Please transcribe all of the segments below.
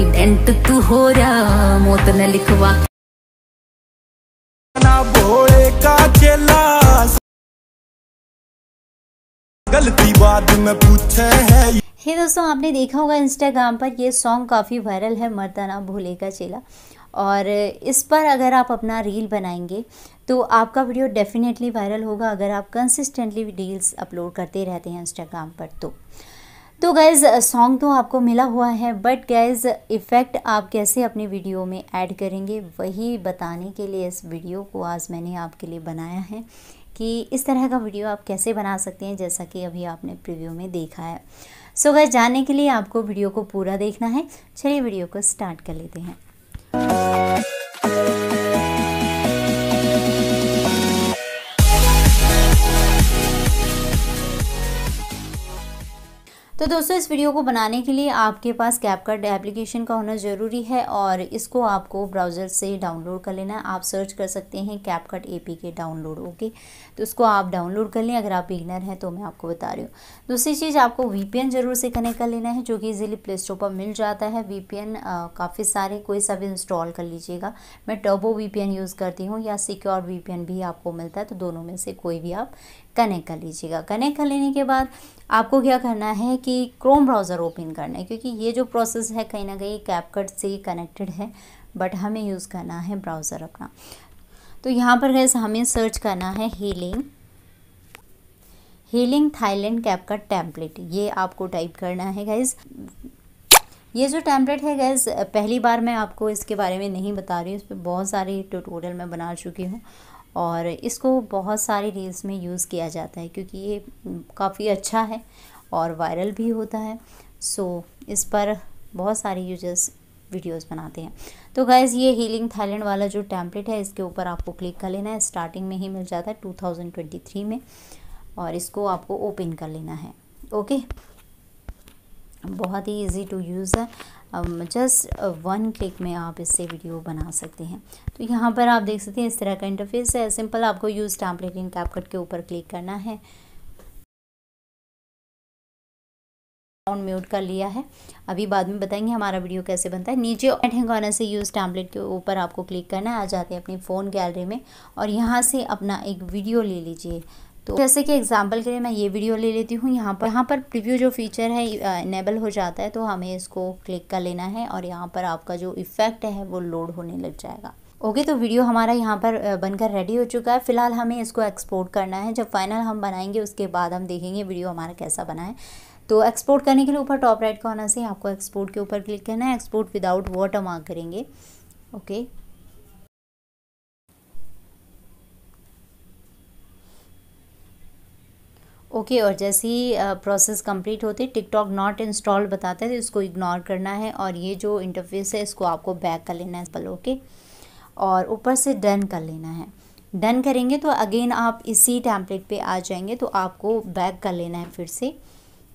accident तू हो रहा मौत न लिखवा गलती में पूछे है हे दोस्तों आपने देखा होगा इंस्टाग्राम पर ये सॉन्ग काफ़ी वायरल है मर्दाना भोले का चेला और इस पर अगर आप अपना रील बनाएंगे तो आपका वीडियो डेफिनेटली वायरल होगा अगर आप कंसिस्टेंटली रील्स अपलोड करते रहते हैं इंस्टाग्राम पर तो तो गैज़ सॉन्ग तो आपको मिला हुआ है बट गैज़ इफ़ेक्ट आप कैसे अपनी वीडियो में ऐड करेंगे वही बताने के लिए इस वीडियो को आज मैंने आपके लिए बनाया है कि इस तरह का वीडियो आप कैसे बना सकते हैं जैसा कि अभी आपने प्रीव्यू में देखा है सो so गैस जानने के लिए आपको वीडियो को पूरा देखना है चलिए वीडियो को स्टार्ट कर लेते हैं तो दोस्तों इस वीडियो को बनाने के लिए आपके पास कैपकट एप्लीकेशन का होना ज़रूरी है और इसको आपको ब्राउज़र से डाउनलोड कर लेना है आप सर्च कर सकते हैं कैपकट एपी के डाउनलोड ओके तो उसको आप डाउनलोड कर लें अगर आप बिगनर हैं तो मैं आपको बता रही हूँ दूसरी चीज़ आपको वी ज़रूर से कनेक्ट कर लेना है जो कि इजिली प्ले स्टोर पर मिल जाता है वी काफ़ी सारे कोई सा भी इंस्टॉल कर लीजिएगा मैं टर्बो वी यूज़ करती हूँ या सिक्योर वी भी आपको मिलता है तो दोनों में से कोई भी आप कनेक्ट कर लीजिएगा कनेक्ट कर लेने के बाद आपको क्या करना है कि क्रोम ब्राउज़र ओपन करना है क्योंकि ये जो प्रोसेस है कहीं ना कहीं कैपकट से कनेक्टेड है बट हमें यूज़ करना है ब्राउज़र अपना तो यहाँ पर गैस हमें सर्च करना है हीलिंग हीलिंग थाईलैंड कैप का टैम्पलेट ये आपको टाइप करना है गैस ये जो टैम्पलेट है गैस पहली बार मैं आपको इसके बारे में नहीं बता रही हूँ इस पर बहुत सारे ट्यूटोरियल मैं बना चुकी हूँ और इसको बहुत सारे रील्स में यूज़ किया जाता है क्योंकि ये काफ़ी अच्छा है और वायरल भी होता है सो इस पर बहुत सारे यूजर्स वीडियोस बनाते हैं तो गैज़ ये हीलिंग थाईलैंड वाला जो टैम्पलेट है इसके ऊपर आपको क्लिक कर लेना है स्टार्टिंग में ही मिल जाता है 2023 में और इसको आपको ओपन कर लेना है ओके बहुत ही इजी टू यूज़ है जस्ट वन क्लिक में आप इससे वीडियो बना सकते हैं तो यहाँ पर आप देख सकते हैं इस तरह का इंटरफेस है सिंपल आपको यूज़ टैंपलेट इन कैपकट के ऊपर क्लिक करना है साउंड म्यूट कर लिया है अभी बाद में बताएंगे हमारा वीडियो कैसे बनता है नीचे एडिटिंग कॉर्नर से यूज़ टैंपलेट के ऊपर आपको क्लिक करना है आ जाते हैं अपनी फ़ोन गैलरी में और यहाँ से अपना एक वीडियो ले लीजिए तो जैसे कि एग्जांपल के लिए मैं ये वीडियो ले लेती हूँ यहाँ पर यहाँ पर प्रीव्यू जो फीचर है इनेबल हो जाता है तो हमें इसको क्लिक कर लेना है और यहाँ पर आपका जो इफ़ेक्ट है वो लोड होने लग जाएगा ओके तो वीडियो हमारा यहाँ पर बनकर रेडी हो चुका है फिलहाल हमें इसको एक्सपोर्ट करना है जब फाइनल हम बनाएंगे उसके बाद हम देखेंगे वीडियो हमारा कैसा बना है तो एक्सपोर्ट करने के लिए ऊपर टॉप राइट कॉर्नर से आपको एक्सपोर्ट के ऊपर क्लिक करना है एक्सपोर्ट विदाउट वर्ट मार्क करेंगे ओके ओके okay, और जैसे ही प्रोसेस कंप्लीट होते टिकटॉक नॉट इंस्टॉल बताते हैं तो इसको इग्नोर करना है और ये जो इंटरफेस है इसको आपको बैक कर लेना है पल ओके और ऊपर से डन कर लेना है डन करेंगे तो अगेन आप इसी टैंपलेट पे आ जाएंगे तो आपको बैक कर लेना है फिर से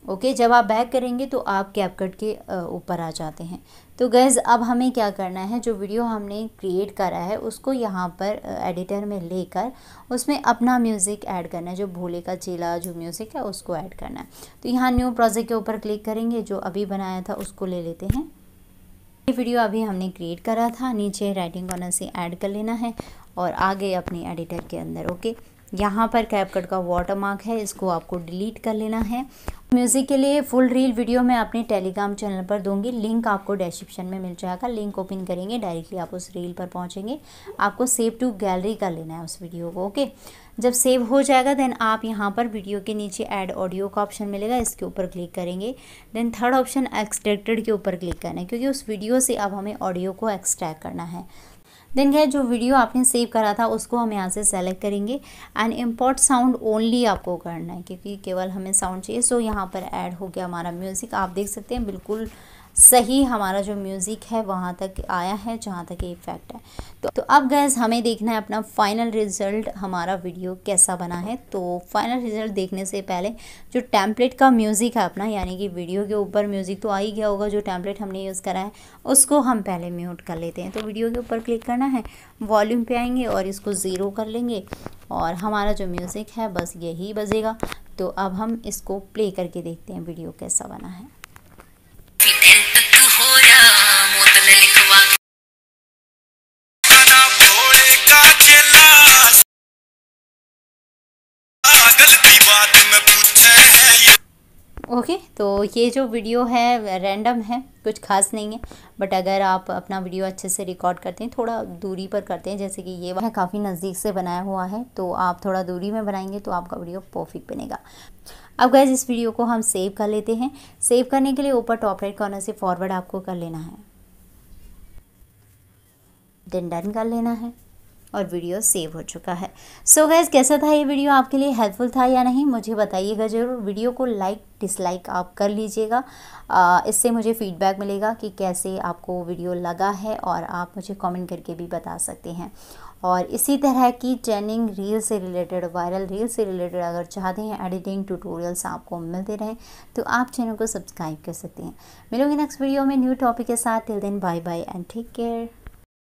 ओके जब आप बैक करेंगे तो आप कैप कट के ऊपर आ जाते हैं तो गैज़ अब हमें क्या करना है जो वीडियो हमने क्रिएट करा है उसको यहाँ पर एडिटर में लेकर उसमें अपना म्यूज़िक ऐड करना है जो भोले का चेला जो म्यूज़िक है उसको ऐड करना है तो यहाँ न्यू प्रोजेक्ट के ऊपर क्लिक करेंगे जो अभी बनाया था उसको ले लेते हैं ये वीडियो अभी हमने क्रिएट करा था नीचे राइटिंग कॉर्नर से ऐड कर लेना है और आगे अपने एडिटर के अंदर ओके यहाँ पर कैपकट का वाटर मार्क है इसको आपको डिलीट कर लेना है म्यूज़िक के लिए फुल रील वीडियो मैं अपने टेलीग्राम चैनल पर दूंगी लिंक आपको डिस्क्रिप्शन में मिल जाएगा लिंक ओपन करेंगे डायरेक्टली आप उस रील पर पहुँचेंगे आपको सेव टू गैलरी कर लेना है उस वीडियो को ओके जब सेव हो जाएगा देन आप यहाँ पर वीडियो के नीचे ऐड ऑडियो का ऑप्शन मिलेगा इसके ऊपर क्लिक करेंगे देन थर्ड ऑप्शन एक्सट्रैक्टेड के ऊपर क्लिक करना है क्योंकि उस वीडियो से अब हमें ऑडियो को एक्सट्रैक्ट करना है देन गया जो वीडियो आपने सेव करा था उसको हम यहाँ से सेलेक्ट करेंगे एंड इम्पोर्ट साउंड ओनली आपको करना है क्योंकि केवल हमें साउंड चाहिए सो यहाँ पर ऐड हो गया हमारा म्यूज़िक आप देख सकते हैं बिल्कुल सही हमारा जो म्यूज़िक है वहाँ तक आया है जहाँ तक ये इफेक्ट है तो तो अब गैस हमें देखना है अपना फाइनल रिज़ल्ट हमारा वीडियो कैसा बना है तो फाइनल रिज़ल्ट देखने से पहले जो टैम्पलेट का म्यूज़िक है अपना यानी कि वीडियो के ऊपर म्यूज़िक तो आ ही गया होगा जो टैम्पलेट हमने यूज़ करा है उसको हम पहले म्यूट कर लेते हैं तो वीडियो के ऊपर क्लिक करना है वॉल्यूम पर आएंगे और इसको ज़ीरो कर लेंगे और हमारा जो म्यूज़िक है बस यही बजेगा तो अब हम इसको प्ले करके देखते हैं वीडियो कैसा बना है ओके तो ये जो वीडियो है रैंडम है कुछ खास नहीं है बट अगर आप अपना वीडियो अच्छे से रिकॉर्ड करते हैं थोड़ा दूरी पर करते हैं जैसे कि ये वह काफ़ी नज़दीक से बनाया हुआ है तो आप थोड़ा दूरी में बनाएंगे तो आपका वीडियो परफेक्ट बनेगा अब गैज इस वीडियो को हम सेव कर लेते हैं सेव करने के लिए ऊपर टॉप राइट कॉर्नर से फॉरवर्ड आपको कर लेना है डन कर लेना है और वीडियो सेव हो चुका है सो so गैस कैसा था ये वीडियो आपके लिए हेल्पफुल था या नहीं मुझे बताइएगा ज़रूर वीडियो को लाइक डिसलाइक आप कर लीजिएगा इससे मुझे फीडबैक मिलेगा कि कैसे आपको वीडियो लगा है और आप मुझे कमेंट करके भी बता सकते हैं और इसी तरह की ट्रेनिंग रील से रिलेटेड वायरल रील से रिलेटेड अगर चाहते हैं एडिटिंग ट्यूटोरियल्स आपको मिलते रहें तो आप चैनल को सब्सक्राइब कर सकते हैं मिलोगे नेक्स्ट वीडियो में न्यू टॉपिक के साथ till then bye bye and take care